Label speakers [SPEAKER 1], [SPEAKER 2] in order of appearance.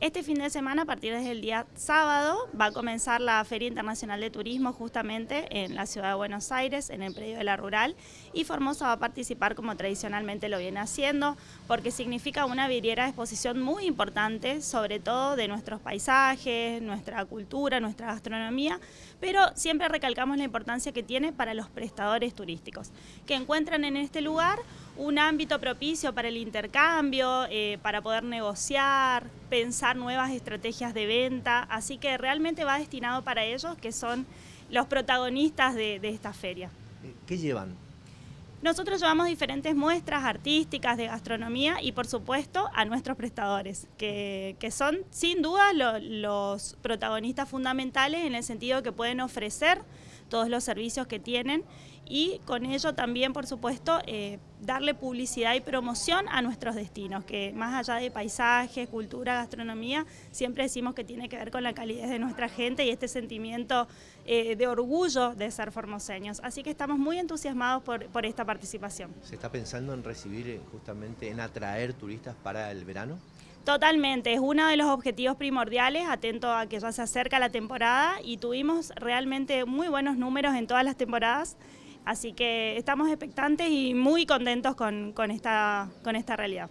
[SPEAKER 1] Este fin de semana, a partir del día sábado, va a comenzar la Feria Internacional de Turismo justamente en la ciudad de Buenos Aires, en el predio de la Rural, y Formosa va a participar como tradicionalmente lo viene haciendo, porque significa una vidriera de exposición muy importante, sobre todo de nuestros paisajes, nuestra cultura, nuestra gastronomía, pero siempre recalcamos la importancia que tiene para los prestadores turísticos, que encuentran en este lugar un ámbito propicio para el intercambio, eh, para poder negociar, pensar nuevas estrategias de venta, así que realmente va destinado para ellos, que son los protagonistas de, de esta feria. ¿Qué llevan? Nosotros llevamos diferentes muestras artísticas de gastronomía y por supuesto a nuestros prestadores, que, son sin duda los protagonistas fundamentales en el sentido que pueden ofrecer todos los servicios que tienen y con ello también, por supuesto, eh, darle publicidad y promoción a nuestros destinos, que más allá de paisajes, cultura, gastronomía, siempre decimos que tiene que ver con la calidad de nuestra gente y este sentimiento eh, de orgullo de ser formoseños. Así que estamos muy entusiasmados por, por esta
[SPEAKER 2] ¿Se está pensando en recibir eh, justamente, en atraer turistas para el verano?
[SPEAKER 1] Totalmente, es uno de los objetivos primordiales, atento a que ya se acerca la temporada y tuvimos realmente muy buenos números en todas las temporadas, así que estamos expectantes y muy contentos con esta realidad.